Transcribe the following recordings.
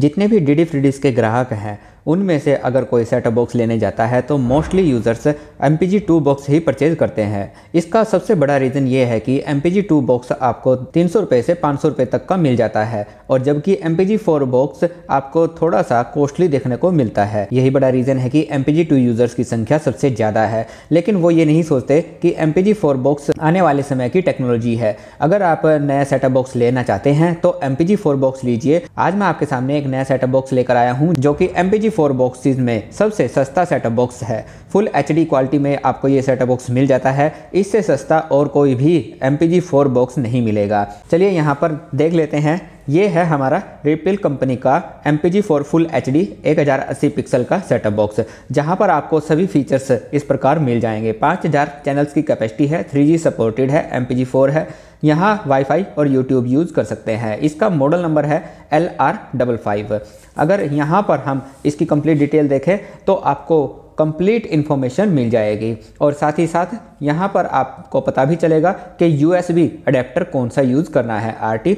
जितने भी D D के ग्राहक हैं उनमें से अगर कोई सेटअप बॉक्स लेने जाता है तो mostly users M P G two box ही परचेज करते हैं इसका सबसे बड़ा रीज़न ये है कि M P G two box आपको तीन सौ रुपये से पाँच सौ रुपये तक का मिल जाता है और जबकि M P G four box आपको थोड़ा सा कॉस्टली देखने को मिलता है यही बड़ा रीज़न है कि M P G two users की संख्या सबसे ज़्यादा है लेकिन वो ये नहीं सोचते कि M P G four box आने वाले समय की टेक्नोलॉजी है अगर आप नया सेटअप बॉक्स लेना चाहते हैं तो M P G four box लीजिए आज मैं आपके सामने एक नया सेटअप बॉक्स लेकर आया हूँ जो कि एम पी बॉक्सेज में सबसे सस्ता सेटअप बॉक्स है फुल एच क्वालिटी में आपको ये सेटअप बॉक्स मिल जाता है इससे सस्ता और कोई भी एम पी बॉक्स नहीं मिलेगा चलिए यहाँ पर देख लेते हैं ये है हमारा रिपिल कंपनी का M P G four full H D एक हज़ार अस्सी पिक्सल का सेटअप बॉक्स जहाँ पर आपको सभी फीचर्स इस प्रकार मिल जाएंगे पाँच हज़ार चैनल्स की कैपेसिटी है थ्री जी सपोर्टेड है एम पी जी फोर है यहाँ वाईफाई और यूट्यूब यूज़ कर सकते हैं इसका मॉडल नंबर है एल आर डबल फाइव अगर यहाँ पर हम इसकी कंप्लीट डिटेल देखें तो आपको कंप्लीट इन्फॉर्मेशन मिल जाएगी और साथ ही साथ यहाँ पर आपको पता भी चलेगा कि यू अडेप्टर कौन सा यूज़ करना है आर टी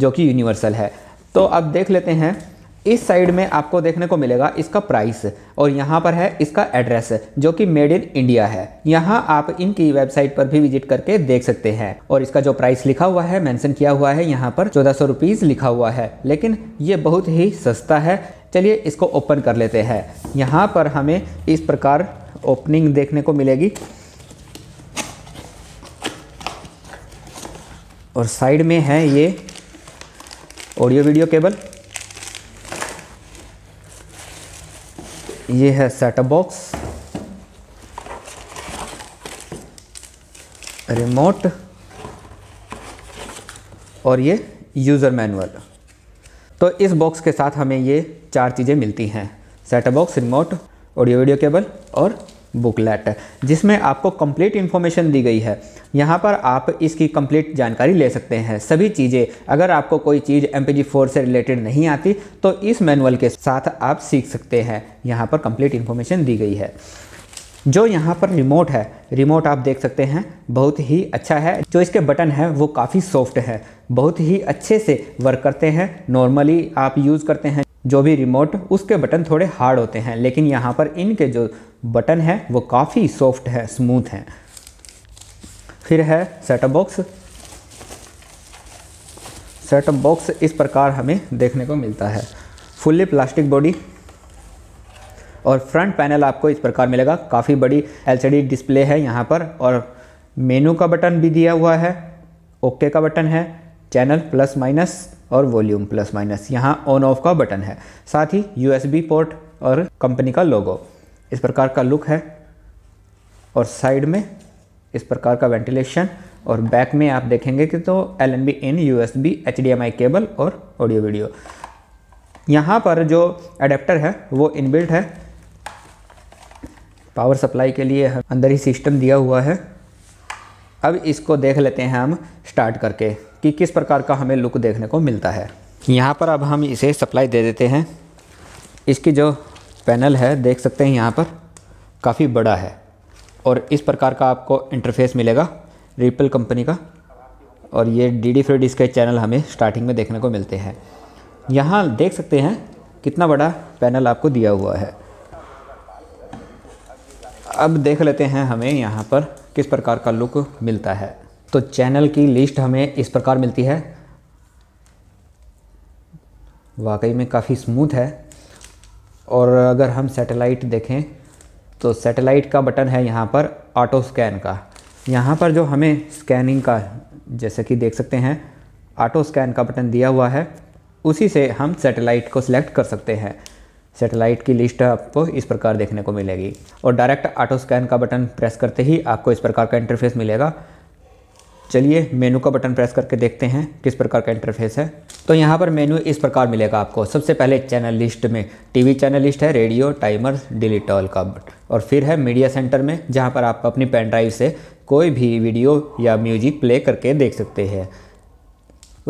जो कि यूनिवर्सल है तो अब देख लेते हैं इस साइड में आपको देखने को मिलेगा इसका प्राइस और यहाँ पर है इसका एड्रेस जो कि मेड इन इंडिया है यहाँ आप इनकी वेबसाइट पर भी विजिट करके देख सकते हैं और इसका जो प्राइस लिखा हुआ है मेंशन किया हुआ है यहाँ पर चौदह सौ लिखा हुआ है लेकिन ये बहुत ही सस्ता है चलिए इसको ओपन कर लेते हैं यहाँ पर हमें इस प्रकार ओपनिंग देखने को मिलेगी और साइड में है ये ऑडियो वीडियो केबल ये है सेटअप बॉक्स रिमोट और ये यूज़र मैनुअल तो इस बॉक्स के साथ हमें ये चार चीज़ें मिलती हैं setup box remote audio video cable और बुकलेट जिसमें आपको कंप्लीट इन्फॉर्मेशन दी गई है यहाँ पर आप इसकी कंप्लीट जानकारी ले सकते हैं सभी चीज़ें अगर आपको कोई चीज़ एम पी से रिलेटेड नहीं आती तो इस मैनुअल के साथ आप सीख सकते हैं यहाँ पर कंप्लीट इन्फॉर्मेशन दी गई है जो यहाँ पर रिमोट है रिमोट आप देख सकते हैं बहुत ही अच्छा है जो इसके बटन हैं वो काफ़ी सॉफ्ट है बहुत ही अच्छे से वर्क करते हैं नॉर्मली आप यूज़ करते हैं जो भी रिमोट उसके बटन थोड़े हार्ड होते हैं लेकिन यहाँ पर इनके जो बटन है वो काफ़ी सॉफ्ट है स्मूथ हैं फिर है सेटअप बॉक्स सेटअप बॉक्स इस प्रकार हमें देखने को मिलता है फुल्ली प्लास्टिक बॉडी और फ्रंट पैनल आपको इस प्रकार मिलेगा काफ़ी बड़ी एलसीडी डिस्प्ले है यहाँ पर और मेनू का बटन भी दिया हुआ है ओके का बटन है चैनल प्लस माइनस और वॉल्यूम प्लस माइनस यहाँ ऑन ऑफ का बटन है साथ ही यू पोर्ट और कंपनी का लोगो इस प्रकार का लुक है और साइड में इस प्रकार का वेंटिलेशन और बैक में आप देखेंगे कि तो L N B in U S B H D M I cable और ऑडियो वीडियो यहाँ पर जो अडेप्टर है वो इनबिल्ट है पावर सप्लाई के लिए अंदर ही सिस्टम दिया हुआ है अब इसको देख लेते हैं हम स्टार्ट करके कि किस प्रकार का हमें लुक देखने को मिलता है यहाँ पर अब हम इसे सप्लाई दे देते हैं इसकी जो पैनल है देख सकते हैं यहाँ पर काफ़ी बड़ा है और इस प्रकार का आपको इंटरफेस मिलेगा रिपल कंपनी का और ये डी डी फ्रेड इसके चैनल हमें स्टार्टिंग में देखने को मिलते हैं यहाँ देख सकते हैं कितना बड़ा पैनल आपको दिया हुआ है अब देख लेते हैं हमें यहाँ पर किस प्रकार का लुक मिलता है तो चैनल की लिस्ट हमें इस प्रकार मिलती है वाकई में काफ़ी स्मूथ है और अगर हम सैटेलाइट देखें तो सैटेलाइट का बटन है यहाँ पर ऑटो स्कैन का यहाँ पर जो हमें स्कैनिंग का जैसे कि देख सकते हैं ऑटो स्कैन का बटन दिया हुआ है उसी से हम सैटेलाइट को सिलेक्ट कर सकते हैं सैटेलाइट की लिस्ट आपको इस प्रकार देखने को मिलेगी और डायरेक्ट ऑटो स्कैन का बटन प्रेस करते ही आपको इस प्रकार का इंटरफेस मिलेगा चलिए मेनू का बटन प्रेस करके देखते हैं किस प्रकार का इंटरफेस है तो यहाँ पर मेन्यू इस प्रकार मिलेगा आपको सबसे पहले चैनल लिस्ट में टीवी चैनल लिस्ट है रेडियो टाइमर डिलीट ऑल का और फिर है मीडिया सेंटर में जहाँ पर आप अपनी पेन ड्राइव से कोई भी वीडियो या म्यूजिक प्ले करके देख सकते हैं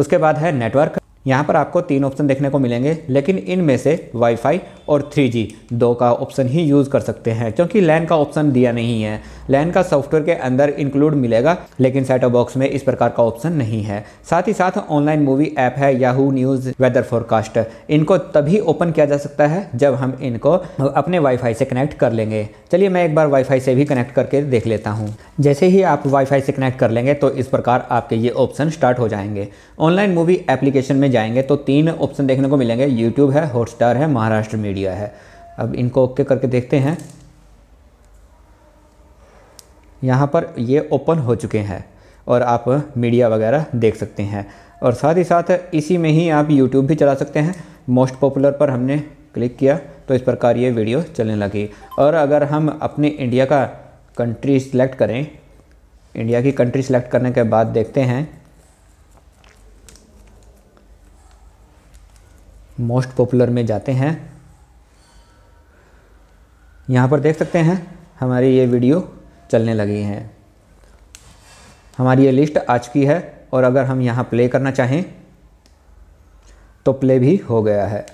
उसके बाद है नेटवर्क यहाँ पर आपको तीन ऑप्शन देखने को मिलेंगे लेकिन इनमें से वाईफाई और 3G दो का ऑप्शन ही यूज़ कर सकते हैं क्योंकि लैन का ऑप्शन दिया नहीं है लैन का सॉफ्टवेयर के अंदर इंक्लूड मिलेगा लेकिन सेट ऑफ बॉक्स में इस प्रकार का ऑप्शन नहीं है साथ ही साथ ऑनलाइन मूवी ऐप है याहू न्यूज़ वेदर फोरकास्ट इनको तभी ओपन किया जा सकता है जब हम इनको अपने वाईफाई से कनेक्ट कर लेंगे चलिए मैं एक बार वाईफाई से भी कनेक्ट करके देख लेता हूँ जैसे ही आप वाईफाई से कनेक्ट कर लेंगे तो इस प्रकार आपके ये ऑप्शन स्टार्ट हो जाएंगे ऑनलाइन मूवी एप्लीकेशन में जाएंगे तो तीन ऑप्शन देखने को मिलेंगे यूट्यूब है हॉटस्टार है महाराष्ट्र मीडिया है अब इनको ओके करके देखते हैं यहाँ पर ये ओपन हो चुके हैं और आप मीडिया वगैरह देख सकते हैं और साथ ही साथ इसी में ही आप यूट्यूब भी चला सकते हैं मोस्ट पॉपुलर पर हमने क्लिक किया तो इस प्रकार ये वीडियो चलने लगी और अगर हम अपने इंडिया का कंट्री सिलेक्ट करें इंडिया की कंट्री सिलेक्ट करने के बाद देखते हैं मोस्ट पॉपुलर में जाते हैं यहाँ पर देख सकते हैं हमारी ये वीडियो चलने लगी है हमारी ये लिस्ट आज की है और अगर हम यहाँ प्ले करना चाहें तो प्ले भी हो गया है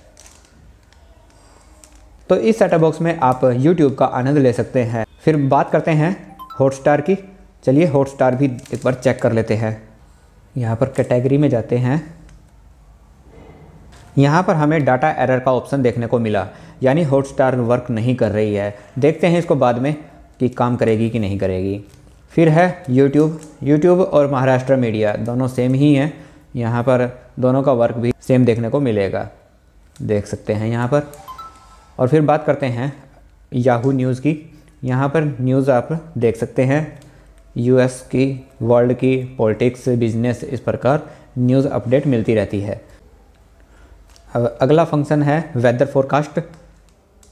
तो इस सेटअप बॉक्स में आप YouTube का आनंद ले सकते हैं फिर बात करते हैं हॉटस्टार की चलिए हॉटस्टार भी एक बार चेक कर लेते हैं यहाँ पर कैटेगरी में जाते हैं यहाँ पर हमें डाटा एरर का ऑप्शन देखने को मिला यानी हॉटस्टार वर्क नहीं कर रही है देखते हैं इसको बाद में कि काम करेगी कि नहीं करेगी फिर है यूट्यूब यूट्यूब और महाराष्ट्र मीडिया दोनों सेम ही हैं यहाँ पर दोनों का वर्क भी सेम देखने को मिलेगा देख सकते हैं यहाँ पर और फिर बात करते हैं याहू न्यूज़ की यहाँ पर न्यूज़ आप देख सकते हैं यूएस की वर्ल्ड की पॉलिटिक्स बिजनेस इस प्रकार न्यूज़ अपडेट मिलती रहती है अब अगला फंक्शन है वेदर फोरकास्ट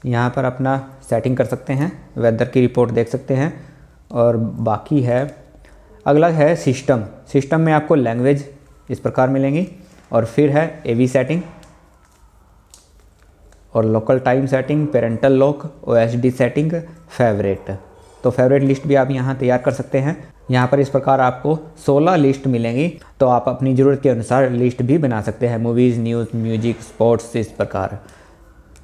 यहाँ पर अपना सेटिंग कर सकते हैं वेदर की रिपोर्ट देख सकते हैं और बाकी है अगला है सिस्टम सिस्टम में आपको लैंग्वेज इस प्रकार मिलेंगी और फिर है एवी सेटिंग और local time setting parental lock O setting favourite तो फेवरेट लिस्ट भी आप यहाँ तैयार कर सकते हैं यहाँ पर इस प्रकार आपको 16 लिस्ट मिलेंगी तो आप अपनी ज़रूरत के अनुसार लिस्ट भी बना सकते हैं मूवीज़ न्यूज़ म्यूजिक स्पोर्ट्स इस प्रकार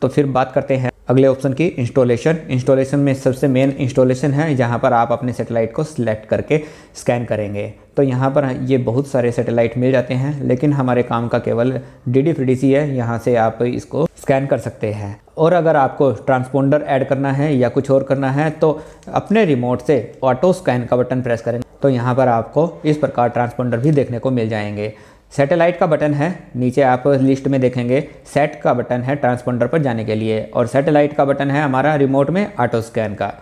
तो फिर बात करते हैं अगले ऑप्शन की इंस्टॉलेशन इंस्टॉलेशन में सबसे मेन इंस्टॉलेशन है जहाँ पर आप अपने सेटेलाइट को सिलेक्ट करके स्कैन करेंगे तो यहाँ पर ये बहुत सारे सेटेलाइट मिल जाते हैं लेकिन हमारे काम का केवल डी डी है यहाँ से आप इसको स्कैन कर सकते हैं और अगर आपको ट्रांसपोंडर ऐड करना है या कुछ और करना है तो अपने रिमोट से ऑटो स्कैन का बटन प्रेस करेंगे तो यहाँ पर आपको इस प्रकार ट्रांसपोंडर भी देखने को मिल जाएंगे सैटेलाइट का बटन है नीचे आप लिस्ट में देखेंगे सेट का बटन है ट्रांसपोंडर पर जाने के लिए और सैटेलाइट का बटन है हमारा रिमोट में ऑटो स्कैन का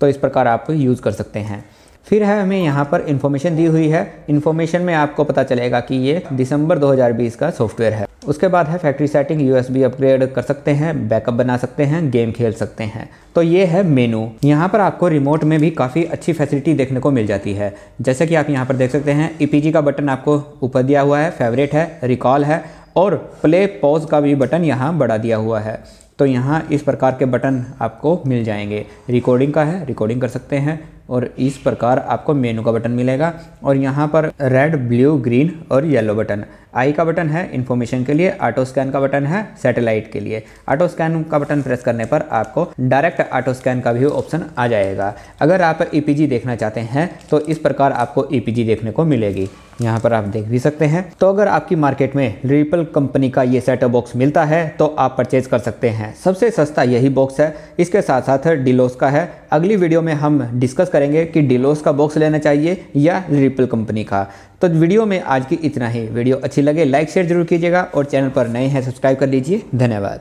तो इस प्रकार आप यूज़ कर सकते हैं फिर है हमें यहाँ पर इन्फॉर्मेशन दी हुई है इन्फॉर्मेशन में आपको पता चलेगा कि ये दिसंबर 2020 का सॉफ्टवेयर है उसके बाद है फैक्ट्री सेटिंग यूएसबी अपग्रेड कर सकते हैं बैकअप बना सकते हैं गेम खेल सकते हैं तो ये है मेनू यहाँ पर आपको रिमोट में भी काफ़ी अच्छी फैसिलिटी देखने को मिल जाती है जैसे कि आप यहाँ पर देख सकते हैं ई e का बटन आपको ऊपर दिया हुआ है फेवरेट है रिकॉल है और प्ले पॉज का भी बटन यहाँ बढ़ा दिया हुआ है तो यहाँ इस प्रकार के बटन आपको मिल जाएंगे रिकॉर्डिंग का है रिकॉर्डिंग कर सकते हैं और इस प्रकार आपको मेनू का बटन मिलेगा और यहाँ पर रेड ब्लू ग्रीन और येलो बटन आई का बटन है इन्फॉर्मेशन के लिए ऑटो स्कैन का बटन है सैटेलाइट के लिए ऑटो स्कैन का बटन प्रेस करने पर आपको डायरेक्ट ऑटो स्कैन का भी ऑप्शन आ जाएगा अगर आप ई e देखना चाहते हैं तो इस प्रकार आपको ई e देखने को मिलेगी यहाँ पर आप देख भी सकते हैं तो अगर आपकी मार्केट में रिपल कंपनी का ये सेटअप बॉक्स मिलता है तो आप परचेज कर सकते हैं सबसे सस्ता यही बॉक्स है इसके साथ साथ डिलोस का है अगली वीडियो में हम डिस्कस करेंगे कि डिलोस का बॉक्स लेना चाहिए या रिपल कंपनी का तो वीडियो में आज की इतना ही वीडियो अच्छी लगे लाइक शेयर जरूर कीजिएगा और चैनल पर नए हैं सब्सक्राइब कर लीजिए धन्यवाद